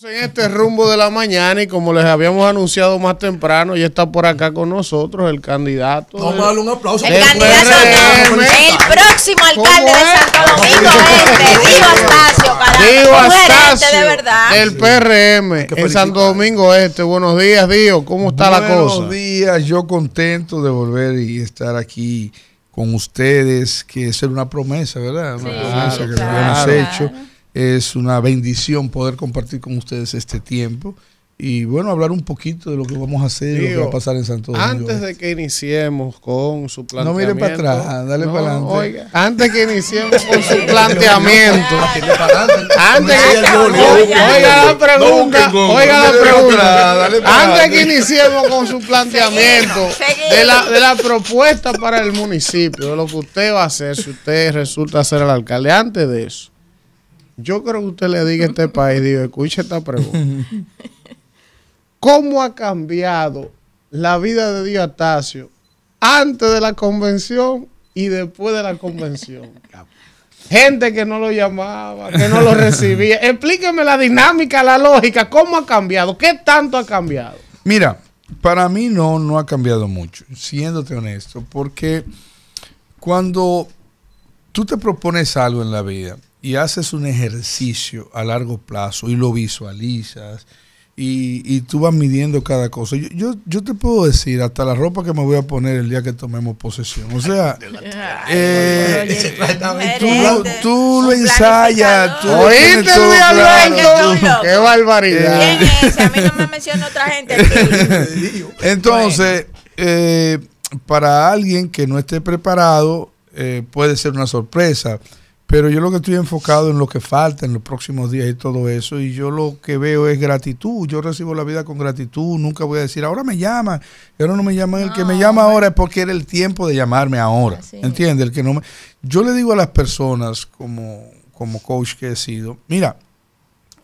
En este rumbo de la mañana y como les habíamos anunciado más temprano, ya está por acá con nosotros el candidato. Vamos a darle un aplauso. El candidato, el próximo alcalde de Santo Domingo Este, ¡Dio Astacio, para el PRM en Santo Domingo Este. Buenos días, Dio! ¿cómo está la cosa? Buenos días, yo contento de volver y estar aquí con ustedes, que es una promesa, ¿verdad? Una promesa que claro. habíamos hecho es una bendición poder compartir con ustedes este tiempo y bueno, hablar un poquito de lo que vamos a hacer y lo que va a pasar en Santo Domingo. Antes de que iniciemos con su planteamiento. No mire para atrás, dale para adelante. Antes de que iniciemos con su planteamiento. antes que Oiga la pregunta. Oiga la pregunta. que iniciemos con su planteamiento de la propuesta para el municipio, de lo que usted va a hacer si usted resulta ser el alcalde. Antes de eso yo creo que usted le diga a este país, digo, escuche esta pregunta. ¿Cómo ha cambiado la vida de Dios Atacio antes de la convención y después de la convención? Gente que no lo llamaba, que no lo recibía. Explíqueme la dinámica, la lógica, cómo ha cambiado, qué tanto ha cambiado. Mira, para mí no, no ha cambiado mucho, siéndote honesto, porque cuando tú te propones algo en la vida, y haces un ejercicio a largo plazo y lo visualizas y, y tú vas midiendo cada cosa. Yo, yo, te puedo decir hasta la ropa que me voy a poner el día que tomemos posesión. O sea, eh, tú, lo, tú lo ensayas. Tú ¿Oíste, ¡Qué barbaridad! A mí no me otra gente. Entonces, eh, para alguien que no esté preparado, eh, puede ser una sorpresa. Pero yo lo que estoy enfocado en lo que falta en los próximos días y todo eso, y yo lo que veo es gratitud. Yo recibo la vida con gratitud. Nunca voy a decir, ahora me llama, ahora no me llama. El que me llama ahora es porque era el tiempo de llamarme ahora. ¿Entiendes? El que no me... Yo le digo a las personas, como, como coach que he sido, mira,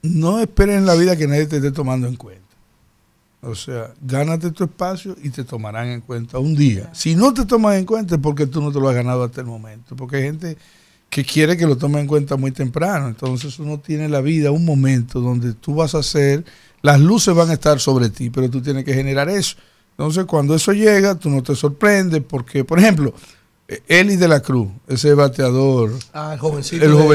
no esperen en la vida que nadie te esté tomando en cuenta. O sea, gánate tu espacio y te tomarán en cuenta un día. Si no te tomas en cuenta es porque tú no te lo has ganado hasta el momento. Porque hay gente que quiere que lo tome en cuenta muy temprano. Entonces uno tiene la vida, un momento donde tú vas a hacer, las luces van a estar sobre ti, pero tú tienes que generar eso. Entonces cuando eso llega, tú no te sorprendes porque, por ejemplo, eh, Eli de la Cruz, ese bateador, ah, el jovencito,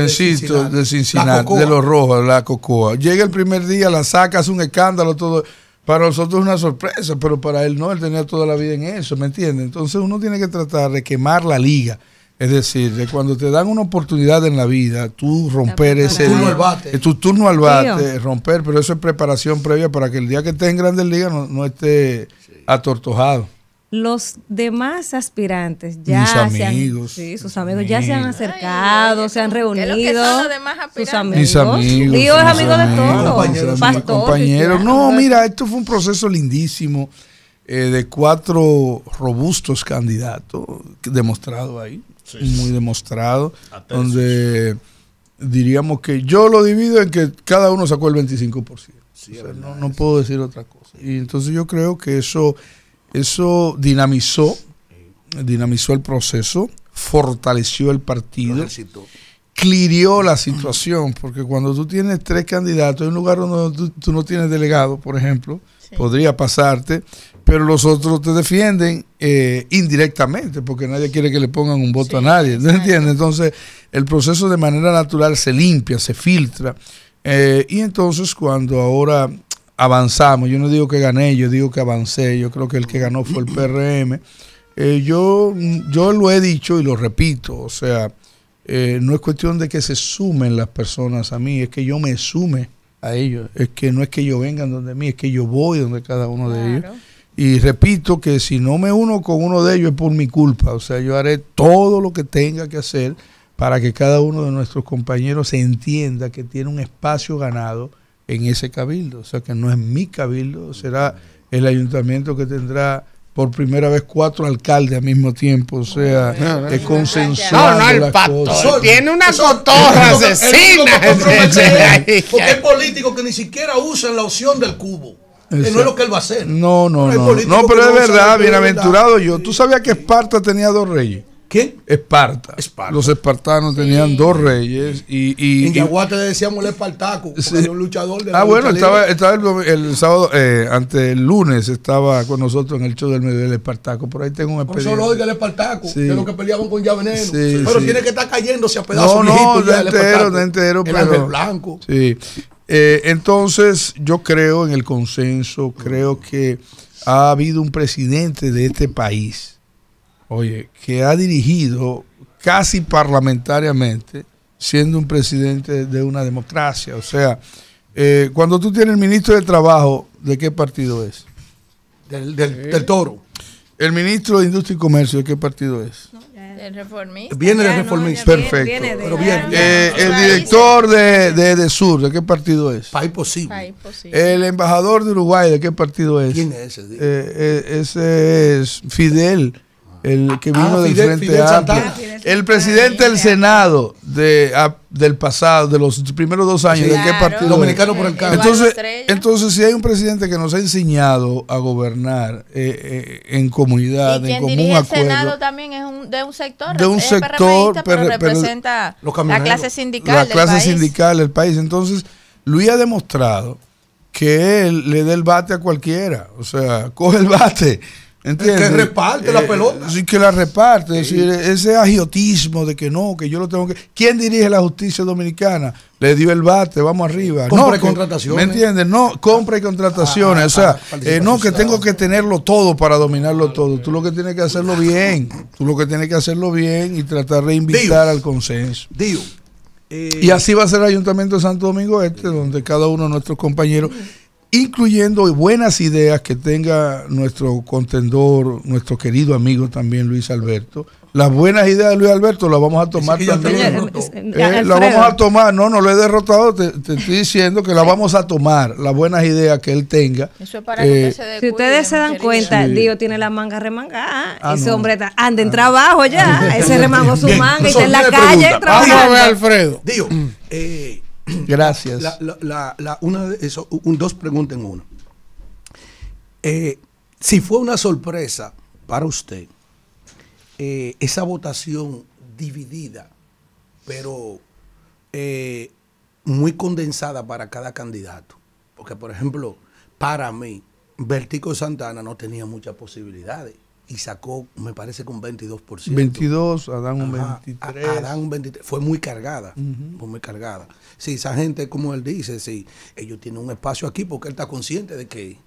de, Cincinnati, de, los rojos, la cocoa, llega el primer día, la saca, hace un escándalo, todo. Para nosotros es una sorpresa, pero para él no, él tenía toda la vida en eso, ¿me entiendes? Entonces uno tiene que tratar de quemar la liga. Es decir, de cuando te dan una oportunidad en la vida, tú romper ese turno al bate. tu turno al bate, romper, pero eso es preparación previa para que el día que estés en Grandes Ligas no, esté atortojado. Los demás aspirantes ya sí, sus amigos ya se han acercado, se han reunido. los demás sus amigos. Mis amigos. es amigo de todos. Compañeros. No, mira, esto fue un proceso lindísimo eh, de cuatro robustos candidatos demostrados ahí muy demostrado, donde diríamos que yo lo divido en que cada uno sacó el 25%. no, puedo decir otra cosa. Y entonces yo creo que eso, eso dinamizó, dinamizó el proceso, fortaleció el partido, clirió la situación, porque cuando tú tienes tres candidatos en un lugar donde tú, no tienes delegado, por ejemplo, podría pasarte pero los otros te defienden eh, indirectamente, porque nadie quiere que le pongan un voto a nadie, ¿no entiendes? Entonces, el proceso de manera natural se limpia, se filtra, eh, y entonces cuando ahora avanzamos, yo no digo que gané, yo digo que avancé, yo creo que el que ganó fue el PRM, eh, yo, yo lo he dicho y lo repito, o sea, no es cuestión de que se sumen las personas a mí, es que yo me sume a ellos, es que no es que yo vengan donde mí, es que yo voy donde cada uno de ellos y repito que si no me uno con uno de ellos es por mi culpa. O sea, yo haré todo lo que tenga que hacer para que cada uno de nuestros compañeros entienda que tiene un espacio ganado en ese cabildo. O sea, que no es mi cabildo, será el ayuntamiento que tendrá por primera vez cuatro alcaldes al mismo tiempo, o sea, es No, no, el tiene una cotorra asesina. Porque es políticos que ni siquiera usan la opción del cubo. No es lo que él va a hacer. No, no, no. No, pero es verdad, bienaventurado yo. ¿Tú sabías que Esparta tenía dos reyes? ¿Qué? Esparta. Esparta. Los espartanos tenían dos reyes y... y en Yaguate le decíamos el Espartaco, sí. era un luchador de Ah, bueno, estaba, estaba, el, sábado, eh, ante el lunes, estaba con nosotros en el show del medio del Espartaco, por ahí tengo un lo solo el Espartaco, sí. de los que peleaban con Llavenero. Pero tiene que estar cayéndose a pedazos. No, no, de entero, de entero. El pero, blanco. Sí. Eh, entonces, yo creo en el consenso, creo que ha habido un presidente de este país, oye, que ha dirigido casi parlamentariamente, siendo un presidente de una democracia. O sea, eh, cuando tú tienes el ministro de Trabajo, ¿de qué partido es? Del, del Toro. El ministro de Industria y Comercio, ¿de qué partido es? El reformista. Viene del reformista. Perfecto. pero bien. Eh, el director de, de, de, Sur, ¿de qué partido es? País posible. País posible. El embajador de Uruguay, ¿de qué partido es? ¿Quién es ese? Eh, eh ese es Fidel el que ah, vino del Frente ah, El presidente del ah, Senado de, del pasado, de los primeros dos años, ¿de partido? Dominicano por el cambio. Entonces, entonces, si hay un presidente que nos ha enseñado a gobernar eh, eh, en comunidad, en común El Senado también es un, de un sector, de un sector, pero, representa la clase sindical. La clase país. sindical del país. Entonces, Luis ha demostrado que él le da el bate a cualquiera. O sea, coge el bate ¿Entiendes? Que reparte la eh, pelota. Sí, que la reparte. decir, ese agiotismo de que no, que yo lo tengo que. ¿Quién dirige la justicia dominicana? Le dio el bate, vamos arriba. Compra no, y contrataciones. ¿Me entiendes? No, compra y contrataciones. Ah, ah, o sea, ah, eh, no, que tengo que tenerlo todo para dominarlo todo. Tú lo que tienes que hacerlo bien. Tú lo que tienes que hacerlo bien y tratar de invitar al consenso. Dios. Eh, y así va a ser el Ayuntamiento de Santo Domingo Este, donde cada uno de nuestros compañeros incluyendo buenas ideas que tenga nuestro contendor, nuestro querido amigo también Luis Alberto. Las buenas ideas de Luis Alberto las vamos a tomar también. Eh, las vamos a tomar, no, no lo he derrotado, te, estoy diciendo que las vamos a tomar, las buenas ideas que él tenga. Eso es para que eh, se si ustedes se dan cuenta, Dio Dios tiene la manga remangada, ah, ese hombre está, anda en ah. trabajo ya, ese remangó su manga y está en la calle trabajando. Alfredo. Digo, mm. eh, Gracias. La, una dos preguntas en una. Eh, si fue una sorpresa para usted eh, esa votación dividida, pero eh, muy condensada para cada candidato. Porque, por ejemplo, para mí, Vertico Santana no tenía muchas posibilidades y sacó, me parece con 22%. 22, Adán un 23. Adán un 23. Fue muy cargada, fue muy cargada. Sí, esa gente, como él dice, sí, ellos tienen un espacio aquí porque él está consciente de que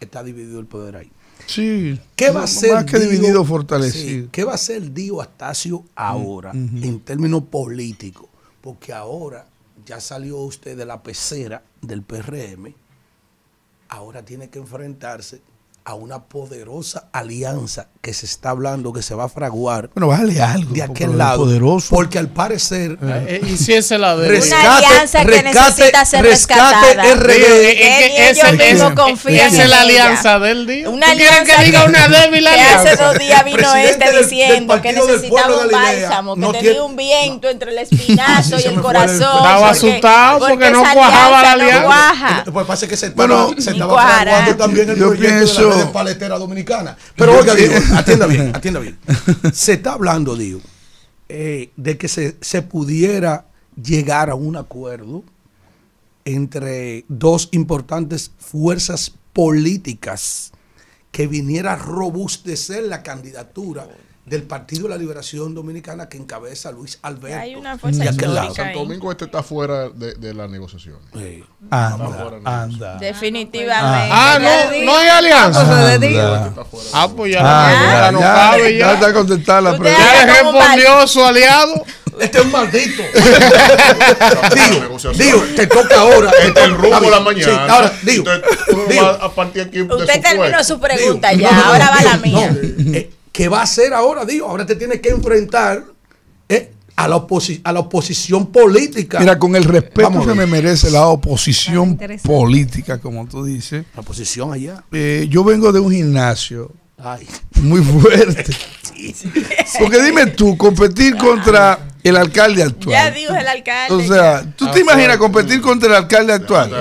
está dividido el poder ahí. Sí. ¿Qué va a ser más que dividido fortalecido. ¿Qué va a hacer Dio Astacio ahora en términos políticos? Porque ahora ya salió usted de la pecera del PRM, ahora tiene que enfrentarse a una poderosa alianza que se está hablando, que se va a fraguar. Bueno, vale algo. De aquel lado. Poderoso. Porque al parecer. Eh, eh, es la Una alianza que necesita ser rescate, rescatada. Eh, es, Esa es, la alianza del día. Una alianza que diga una débil alianza? hace dos días vino este diciendo que necesitaba un bálsamo, que tenía un viento entre el espinazo y el corazón. Estaba asustado porque, no cuajaba la alianza. Pues pasa que se estaba fraguando también el Yo de paletera dominicana. Pero oiga digo, eh, atienda bien, atienda bien. Se está hablando, digo, eh, de que se, se pudiera llegar a un acuerdo entre dos importantes fuerzas políticas que viniera a robustecer la candidatura del Partido de la Liberación Dominicana que encabeza Luis Alberto. Hay una fuerza lado. Santo Domingo este está fuera de, de las negociaciones. Anda, anda, Definitivamente. Ah, no, no hay alianza. Anda. Ah, pues ya, ah, pues ya, no ya. Ya está contestada la pregunta. Ya respondió su aliado. Este es un maldito. digo, digo, te toca ahora. Este es el rumbo de la mañana. ahora, digo. Usted, Usted terminó su pregunta ya, ahora va la mía. Eh, ¿Qué va a hacer ahora, Digo, Ahora te tienes que enfrentar eh, a, la a, la oposición política. Mira, con el respeto Vamos que me merece la oposición ah, política, como tú dices. La oposición allá. Eh, yo vengo de un gimnasio muy fuerte. Porque dime tú, competir contra el alcalde actual. Ya es el alcalde. O sea, ¿tú te imaginas competir contra el alcalde actual?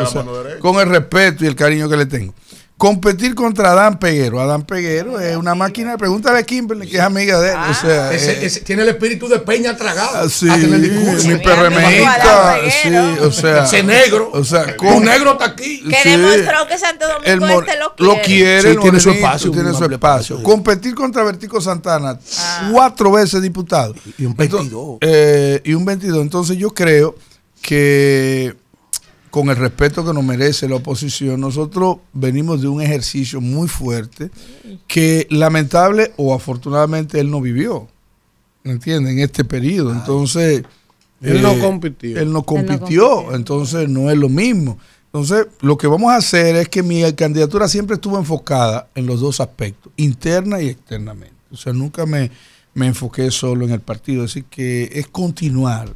con el respeto y el cariño que le tengo competir contra Adán Peguero. Adán Peguero es una máquina. Pregúntale a Kimberly, que es amiga de él. Ah. o sea, eh, tiene el espíritu de Peña tragado. Ah, sí, mi perremejita. Sí, o sea. Ese negro. O sea, un negro está aquí. Que demostró que Santo Domingo este lo quiere. Lo quiere, tiene su espacio. competir contra Vertico Santana, ah. cuatro veces diputado. Y un 22. Eh, y un 22. Entonces yo creo que con el respeto que nos merece la oposición, nosotros venimos de un ejercicio muy fuerte que lamentable o afortunadamente él no vivió, ¿me entienden?, En este periodo. Entonces... Él no eh, compitió. Él no compitió, entonces no es lo mismo. Entonces, lo que vamos a hacer es que mi candidatura siempre estuvo enfocada en los dos aspectos, interna y externamente. O sea, nunca me, me enfoqué solo en el partido. Así que es continuar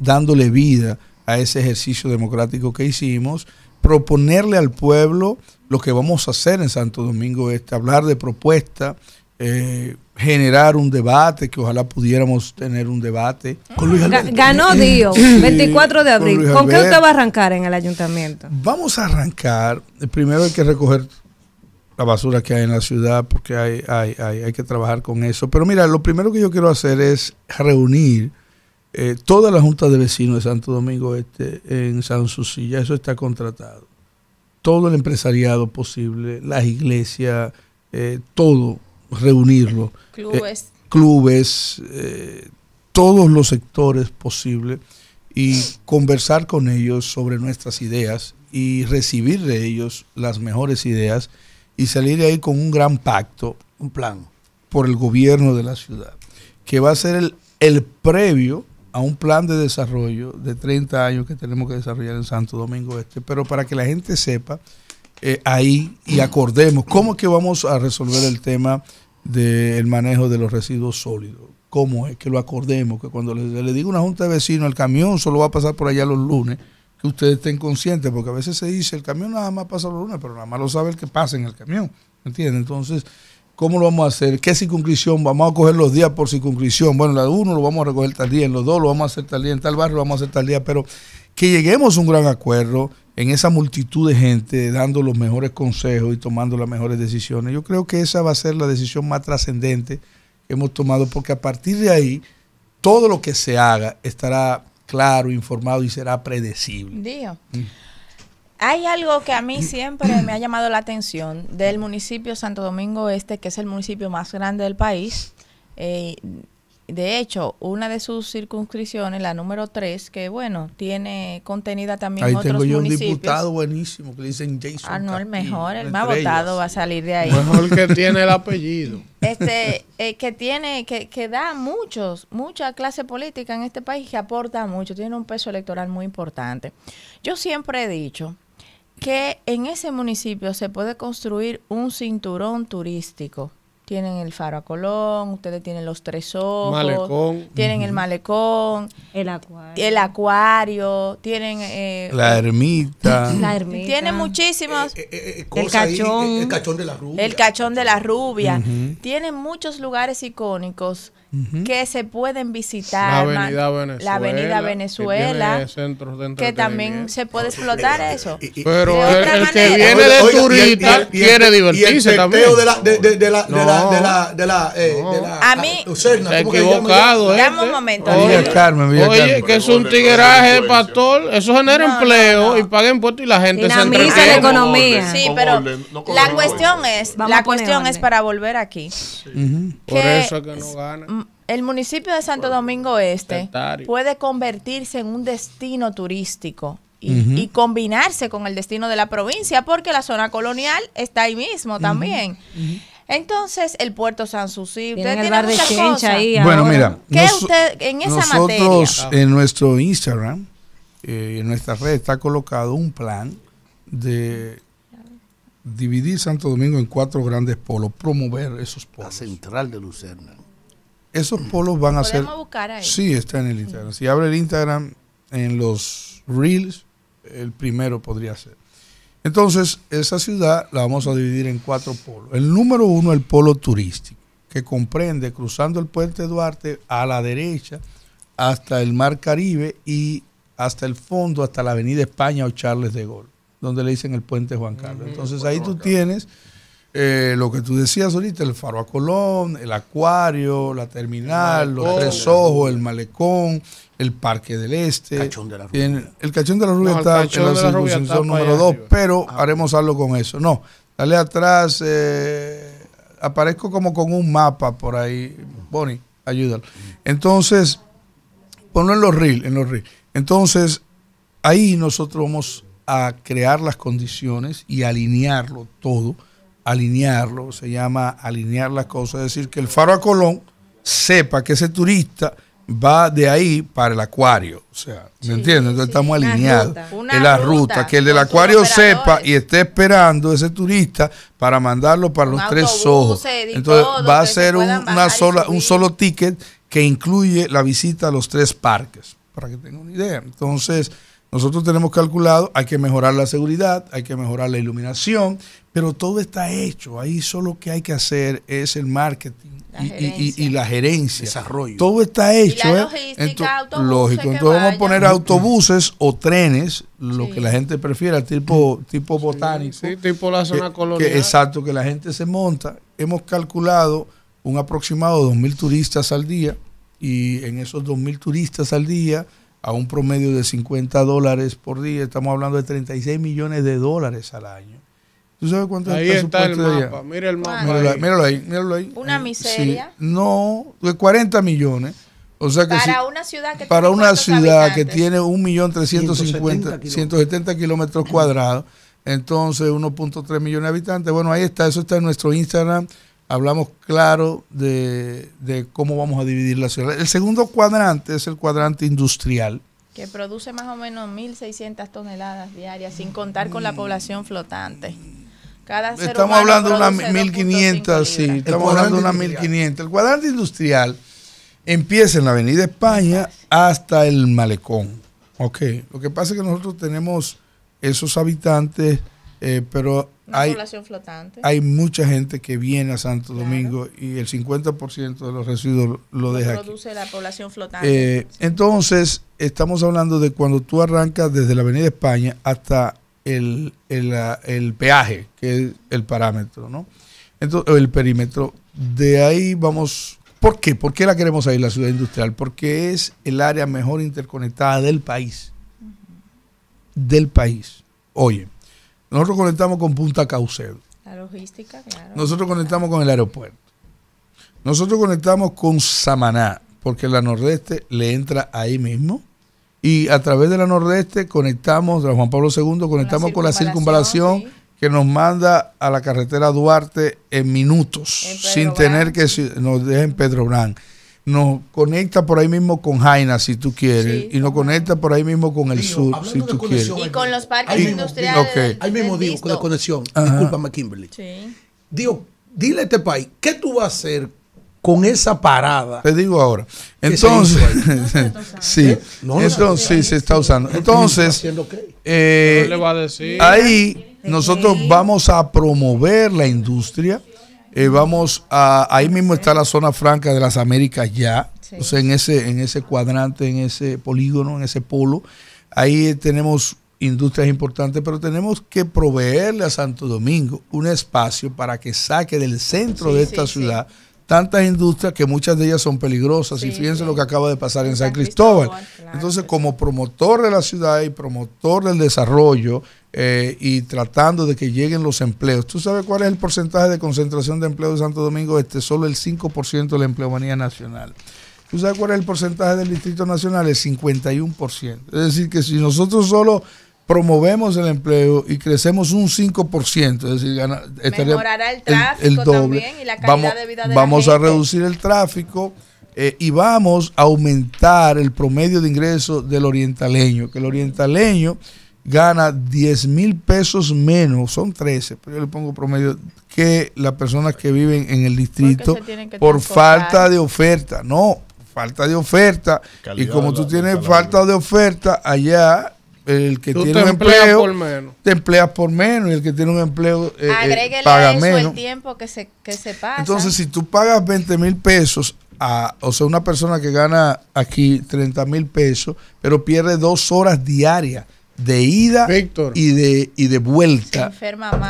dándole vida a ese ejercicio democrático que hicimos, proponerle al pueblo lo que vamos a hacer en Santo Domingo Este, hablar de propuesta, eh, generar un debate, que ojalá pudiéramos tener un debate. Ganó eh, Dios, 24 de abril. ¿Con, qué usted va a arrancar en el ayuntamiento? Vamos a arrancar, eh, primero hay que recoger la basura que hay en la ciudad, porque hay, hay que trabajar con eso. Pero mira, lo primero que yo quiero hacer es reunir eh, toda la Junta de Vecinos de Santo Domingo Este en San Susilla eso está contratado. Todo el empresariado posible, las iglesias, eh, todo, reunirlo. Clubes. Eh, clubes, todos los sectores posibles y conversar con ellos sobre nuestras ideas y recibir de ellos las mejores ideas y salir de ahí con un gran pacto, un plan por el gobierno de la ciudad, que va a ser el, el previo a un plan de desarrollo de 30 años que tenemos que desarrollar en Santo Domingo Este, pero para que la gente sepa eh, ahí y acordemos cómo es que vamos a resolver el tema del manejo de los residuos sólidos. ¿Cómo es que lo acordemos? Que cuando le, le digo una junta de vecinos, el camión solo va a pasar por allá los lunes, que ustedes estén conscientes, porque a veces se dice, el camión nada más pasa los lunes, pero nada más lo sabe el que pasa en el camión. ¿Entiendes? Entonces, ¿Cómo lo vamos a hacer? ¿Qué circuncisión, ¿Vamos a coger los días por circunscripción? Bueno, la uno lo vamos a recoger tal día, en los dos lo vamos a hacer tal día, en tal barrio lo vamos a hacer tal día, pero que lleguemos a un gran acuerdo en esa multitud de gente, dando los mejores consejos y tomando las mejores decisiones. Yo creo que esa va a ser la decisión más trascendente que hemos tomado, porque a partir de ahí, todo lo que se haga estará claro, informado y será predecible. Dios. Mm. Hay algo que a mí mm. siempre me ha llamado la atención del municipio Santo Domingo Este, que es el municipio más grande del país. Eh, de hecho, una de sus circunscripciones, la número 3, que bueno, tiene contenida también otros tengo un diputado buenísimo que dicen Jason. Ah, no, el mejor, el más votado va a salir de ahí. Mejor que tiene el apellido. Este, eh, que tiene, que, que da muchos, mucha clase política en este país que aporta mucho, tiene un peso electoral muy importante. Yo siempre he dicho que en ese municipio se puede construir un cinturón turístico. Tienen el Faro a Colón, ustedes tienen los Tres Ojos, tienen el Malecón, el Acuario, el acuario tienen... Eh, la, ermita. tiene Tienen muchísimos... Eh, eh, el, cachón, de la Rubia. El Cachón de la Rubia. Tienen muchos lugares icónicos -huh. que se pueden visitar. La Avenida Venezuela. La Avenida Venezuela. Que, de que también se puede explotar eso. Pero el, el que viene de oiga, turista oiga, y el, quiere el, divertirse también. de la. De, de, de la, de la, de la, de la, eh, de la a mí. Lucerna, equivocado. Dame un momento. Oye, Carmen, Oye Carmen. que es un tigueraje, pastor. Eso genera no, empleo y paga impuestos y la gente Dinamiza se la economía. Sí, pero la cuestión es, la cuestión es para volver aquí. Por eso que no gana el municipio de Santo Domingo Este puede convertirse en un destino turístico y, combinarse con el destino de la provincia, porque la zona colonial está ahí mismo también. Entonces, el puerto San tiene de cosas. Ahí bueno, mira, en nosotros en nuestro Instagram, eh, en nuestra red, está colocado un plan de dividir Santo Domingo en cuatro grandes polos, promover esos polos. La central de Lucerna esos polos van a ser. buscar ahí? Sí, está en el Instagram. Si abre el Instagram en los Reels, el primero podría ser. Entonces, esa ciudad la vamos a dividir en cuatro polos. El número uno, el polo turístico, que comprende cruzando el puente Duarte a la derecha hasta el Mar Caribe y hasta el fondo, hasta la Avenida España o Charles de Gaulle, donde le dicen el puente Juan Carlos. Entonces, ahí tú tienes eh, lo que tú decías ahorita, el faro a Colón, el acuario, la terminal, los tres ojos, el malecón, el parque del este. el cachón de la rubia. el cachón de la rubia está en la, circunstancia número dos pero ah, haremos algo con eso. No, dale atrás, eh, aparezco como con un mapa por ahí. Bonnie, ayúdalo. Entonces, ponlo en los reels, en los reels. Entonces, ahí nosotros vamos a crear las condiciones y alinearlo todo alinearlo, se llama alinear las cosas, es decir, que el faro a Colón sepa que ese turista va de ahí para el acuario. O sea, ¿me entiendes? Entonces estamos alineados en la ruta, que el del acuario sepa y esté esperando ese turista para mandarlo para los tres ojos. Eh, entonces va a ser un, una sola, un solo ticket que incluye la visita a los tres parques, para que tengan una idea. Entonces, nosotros tenemos calculado, hay que mejorar la seguridad, hay que mejorar la iluminación, pero todo está hecho. Ahí solo que hay que hacer es el marketing y, la gerencia. Todo está hecho. la ¿eh? logística, lógico. Entonces vamos a poner autobuses o trenes, lo que la gente prefiera, tipo, tipo botánico. Sí, tipo la zona colonial. exacto, que la gente se monta. Hemos calculado un aproximado de 2.000 turistas al día y en esos 2.000 turistas al día a un promedio de 50 dólares por día, estamos hablando de 36 millones de dólares al año. ¿Tú sabes cuánto es el está mira el mapa. Míralo ahí. Míralo ahí, Una miseria. No, de 40 millones. O sea que para una ciudad que para una ciudad que tiene 170 kilómetros cuadrados, entonces 1.3 millones de habitantes. Bueno, ahí está, eso está en nuestro Instagram hablamos claro de, cómo vamos a dividir la ciudad. El segundo cuadrante es el cuadrante industrial. Que produce más o menos 1.600 toneladas diarias, sin contar con la mm. población flotante. estamos hablando de unas 1.500, sí, estamos hablando de unas 1.500. El cuadrante industrial empieza en la Avenida España hasta el Malecón. Ok, lo que pasa es que nosotros tenemos esos habitantes, eh, pero hay, mucha gente que viene a Santo Domingo y el 50% de los residuos lo, deja. produce la población flotante. Eh, entonces, estamos hablando de cuando tú arrancas desde la Avenida España hasta el, peaje, que es el parámetro, ¿no? Entonces, el perímetro. De ahí vamos. ¿Por qué? ¿Por qué la queremos ahí, la ciudad industrial? Porque es el área mejor interconectada del país. Del país. Oye nosotros conectamos con Punta Caucedo. La logística, claro. Nosotros conectamos con el aeropuerto. Nosotros conectamos con Samaná, porque la Nordeste le entra ahí mismo. Y a través de la Nordeste conectamos, de Juan Pablo II, conectamos con la circunvalación, que nos manda a la carretera Duarte en minutos, sin tener que nos dejen Pedro Brán nos conecta por ahí mismo con Jaina, si tú quieres, y nos conecta por ahí mismo con el sur, si tú quieres. Y con los parques industriales. Ahí mismo digo, con la conexión. Discúlpame, Kimberly. Digo, dile a este país, ¿qué tú vas a hacer con esa parada? Te digo ahora. Entonces, ¿Eh? sí, se está usando. Entonces, eh, ahí nosotros vamos a promover la industria eh, vamos a, ahí mismo está la zona franca de las Américas ya, o sea, en ese, en ese cuadrante, en ese polígono, en ese polo, ahí tenemos industrias importantes, pero tenemos que proveerle a Santo Domingo un espacio para que saque del centro de esta ciudad tantas industrias que muchas de ellas son peligrosas. y fíjense lo que acaba de pasar en, San, Cristóbal. Entonces, como promotor de la ciudad y promotor del desarrollo eh, y tratando de que lleguen los empleos, ¿tú sabes cuál es el porcentaje de concentración de empleo de Santo Domingo? Este, solo el 5% de la empleomanía nacional. ¿Tú sabes cuál es el porcentaje del Distrito Nacional? El 51%. Es decir, que si nosotros solo promovemos el empleo y crecemos un 5%, es decir, el tráfico doble. la vamos, vida Vamos a reducir el tráfico eh, y vamos a aumentar el promedio de ingreso del orientaleño, que el orientaleño gana 10 mil pesos menos, son 13, pero yo le pongo promedio, que las personas que viven en el distrito por falta de oferta, no, falta de oferta. y como tú tienes falta de oferta allá, el que tiene un empleo menos. te empleas por menos y el que tiene un empleo eh, eh, paga menos. el tiempo que se, pasa. Entonces, si tú pagas 20 mil pesos, a, o sea, una persona que gana aquí 30 mil pesos, pero pierde dos horas diarias de ida y de y de vuelta.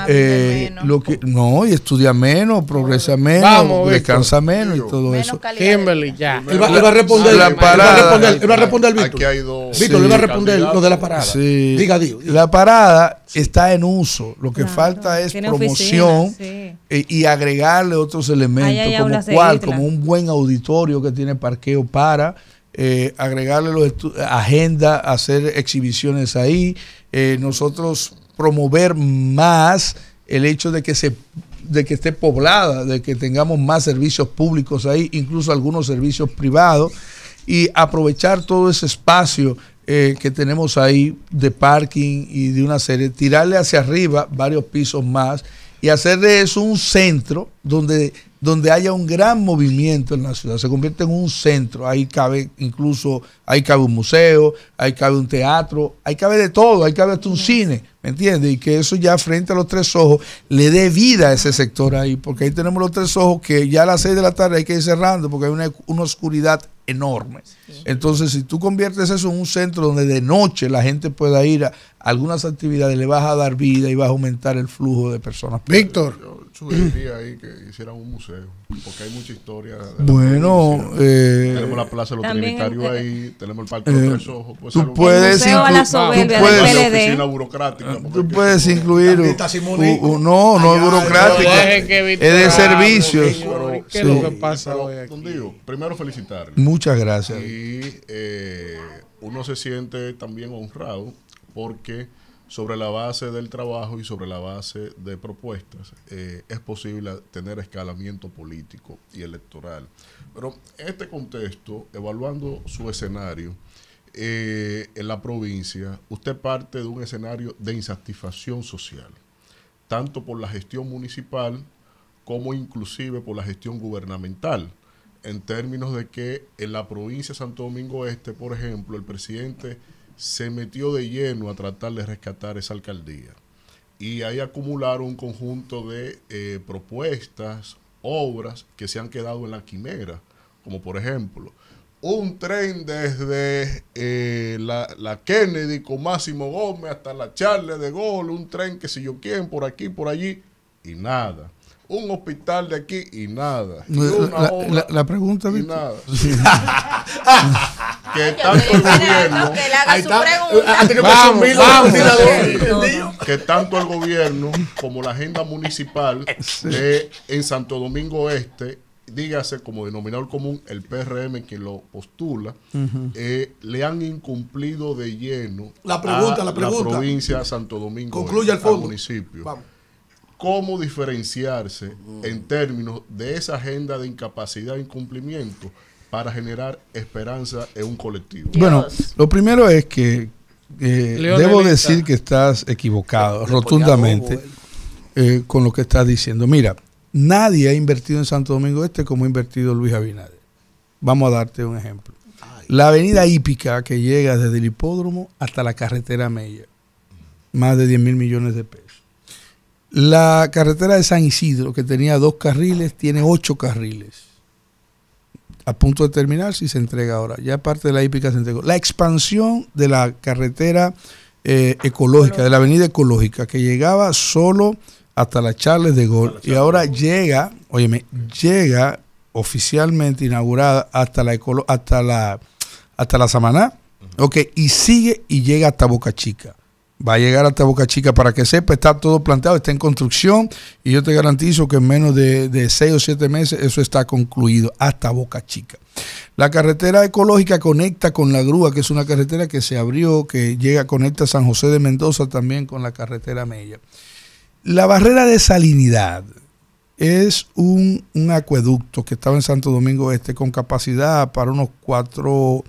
Eh, lo que, no, y estudia menos, progresa menos, descansa menos y todo eso. Kimberly, ya. Él va, a responder, la parada, a Víctor. Víctor, le va a responder lo de la parada. Sí. Diga, digo, La parada está en uso. Lo que falta es promoción eh, y, agregarle otros elementos, como cual, como un buen auditorio que tiene parqueo para eh, agregarle los agenda, hacer exhibiciones ahí, eh, nosotros promover más el hecho de que se de que esté poblada, de que tengamos más servicios públicos ahí, incluso algunos servicios privados, y aprovechar todo ese espacio eh, que tenemos ahí de parking y de una serie, tirarle hacia arriba varios pisos más y hacer de eso un centro donde donde haya un gran movimiento en la ciudad, se convierte en un centro, ahí cabe incluso, ahí cabe un museo, ahí cabe un teatro, ahí cabe de todo, ahí cabe hasta un cine, entiende Y que eso ya frente a los tres ojos le dé vida a ese sector ahí, porque ahí tenemos los tres ojos que ya a las seis de la tarde hay que ir cerrando porque hay una, oscuridad enorme. Entonces, si tú conviertes eso en un centro donde de noche la gente pueda ir a algunas actividades, le vas a dar vida y vas a aumentar el flujo de personas. Víctor. Yo sugeriría ahí que hicieran un museo, porque hay mucha historia. bueno, eh, tenemos la Plaza de los Trinitarios eh, ahí, tenemos el Parque de los eh, Tres Ojos. Puede tú puedes, la oficina burocrática tú puedes incluir no, no es burocrático, es de servicios. ¿Qué es lo que pasa hoy primero felicitar Muchas gracias. Y eh, uno se siente también honrado porque sobre la base del trabajo y sobre la base de propuestas eh, es posible tener escalamiento político y electoral. Pero en este contexto, evaluando su escenario, eh, en la provincia, usted parte de un escenario de insatisfacción social, tanto por la gestión municipal como inclusive por la gestión gubernamental, en términos de que en la provincia de Santo Domingo Este, por ejemplo, el presidente se metió de lleno a tratar de rescatar esa alcaldía. Y ahí acumularon un conjunto de eh, propuestas, obras que se han quedado en la quimera, como por ejemplo un tren desde eh, la, la, Kennedy con Máximo Gómez hasta la Charles de Gol, un tren que si yo quién, por aquí, por allí, y nada. Un hospital de aquí y nada. Y la, la, la, pregunta nada. que tanto el gobierno que tanto el gobierno como la agenda municipal en Santo Domingo Este dígase como denominador común el PRM que lo postula, eh, le han incumplido de lleno la la, provincia Santo Domingo, el Al municipio. ¿Cómo diferenciarse en términos de esa agenda de incapacidad e incumplimiento para generar esperanza en un colectivo? Bueno, lo primero es que eh, debo decir que estás equivocado, rotundamente, eh, con lo que estás diciendo. Mira, Nadie ha invertido en Santo Domingo Este como ha invertido Luis Abinader. Vamos a darte un ejemplo. La avenida hípica que llega desde el hipódromo hasta la carretera Mella, más de 10 mil millones de pesos. La carretera de San Isidro, que tenía dos carriles, tiene ocho carriles. A punto de terminar, si se entrega ahora. Ya parte de la hípica se entregó. La expansión de la carretera eh, ecológica, de la avenida ecológica, que llegaba solo hasta las charles de gol Y ahora llega, óyeme, llega oficialmente inaugurada hasta la hasta la hasta la Samaná. Ok, y sigue y llega hasta Boca Chica. Va a llegar hasta Boca Chica para que sepa, está todo planteado, está en construcción y yo te garantizo que en menos de, de seis o siete meses eso está concluido hasta Boca Chica. La carretera ecológica conecta con la grúa, que es una carretera que se abrió, que llega, conecta San José de Mendoza también con la carretera Mella. La barrera de salinidad es un, acueducto que estaba en Santo Domingo Este con capacidad para unos cuatro,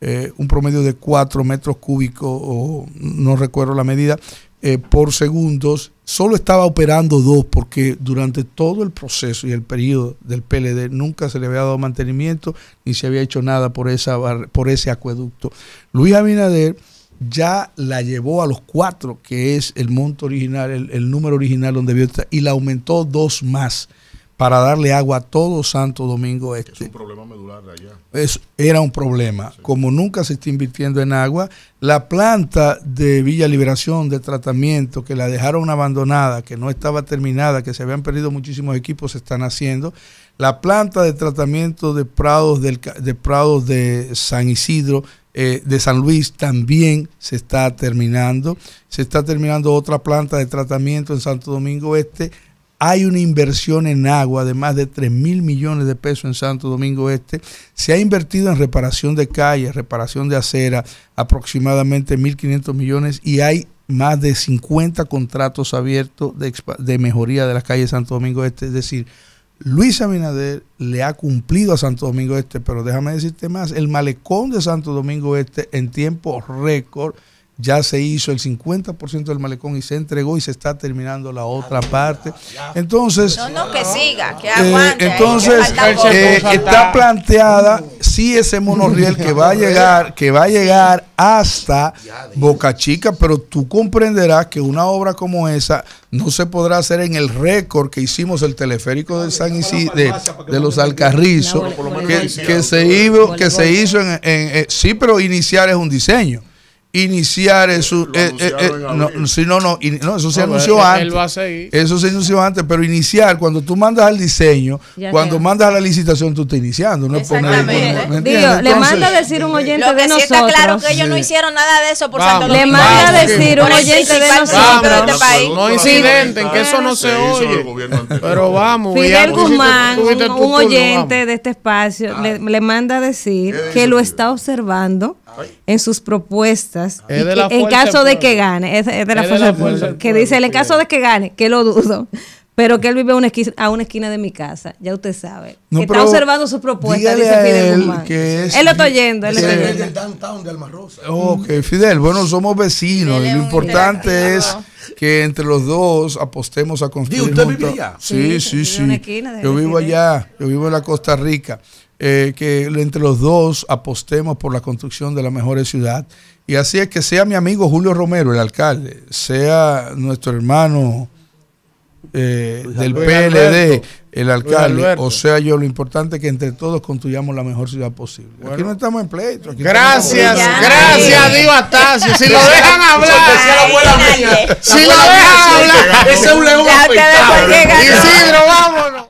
eh, un promedio de cuatro metros cúbicos, o no recuerdo la medida, eh, por segundos. Solo estaba operando dos porque durante todo el proceso y el periodo del PLD nunca se le había dado mantenimiento ni se había hecho nada por, esa por ese acueducto. Luis Abinader ya la llevó a los cuatro, que es el monto original, el, número original donde vio y la aumentó dos más para darle agua a todo Santo Domingo Este. Es un problema medular allá. era un problema. Como nunca se está invirtiendo en agua, la planta de Villa Liberación de tratamiento, que la dejaron abandonada, que no estaba terminada, que se habían perdido muchísimos equipos, se están haciendo. La planta de tratamiento de prados, del, de, prados de San Isidro, eh, de San Luis también se está terminando. Se está terminando otra planta de tratamiento en Santo Domingo Este. Hay una inversión en agua de más de 3 mil millones de pesos en Santo Domingo Este. Se ha invertido en reparación de calles, reparación de acera, aproximadamente 1.500 millones y hay más de 50 contratos abiertos de, de mejoría de las calles Santo Domingo Este. Es decir, Luis Abinader le ha cumplido a Santo Domingo Este, pero déjame decirte más, el malecón de Santo Domingo Este en tiempo récord ya se hizo el 50% del malecón y se entregó y se está terminando la otra ah, parte. Entonces, no, no, que siga, que eh, aguante, entonces eh, está planteada sí ese monorriel que va a llegar, que va a llegar hasta Boca Chica, pero tú comprenderás que una obra como esa no se podrá hacer en el récord que hicimos el teleférico de San Isidro de, los Alcarrizos que, se hizo que se hizo en, eh, sí, pero iniciar es un diseño iniciar eso. Eh, eh, eh, no, no, eso se anunció antes. Eso se anunció antes, pero iniciar, cuando tú mandas al diseño, cuando mandas a la licitación, tú estás iniciando. No Exactamente. Poner, le manda a decir un oyente lo que de está claro que ellos no hicieron nada de eso por vamos, Le manda a decir un oyente de nosotros. Este país. No incidente, que eso no se, oye. Pero vamos. Fidel Guzmán, un oyente de este espacio, le manda a decir que lo está observando en sus propuestas en caso de que gane, es, de la, que dice en caso de que gane, que lo dudo, pero que él vive a una esquina, de mi casa, ya usted sabe, que está observando su propuesta, dice Fidel Guzmán. él lo está oyendo, él lo downtown de Almarrosa. Oh, ok, Fidel, bueno, somos vecinos lo importante es que entre los dos apostemos a construir. ¿Y usted sí, sí. sí. Yo vivo allá, yo vivo en la Costa Rica. Eh, que entre los dos apostemos por la construcción de la mejor ciudad. Y así es que sea mi amigo Julio Romero, el alcalde, sea nuestro hermano eh, del PLD, el alcalde, o sea yo, lo importante es que entre todos construyamos la mejor ciudad posible. Aquí no estamos en pleito. gracias, gracias, Dios Si lo dejan hablar, si lo dejan hablar, ese es un león Isidro, vámonos.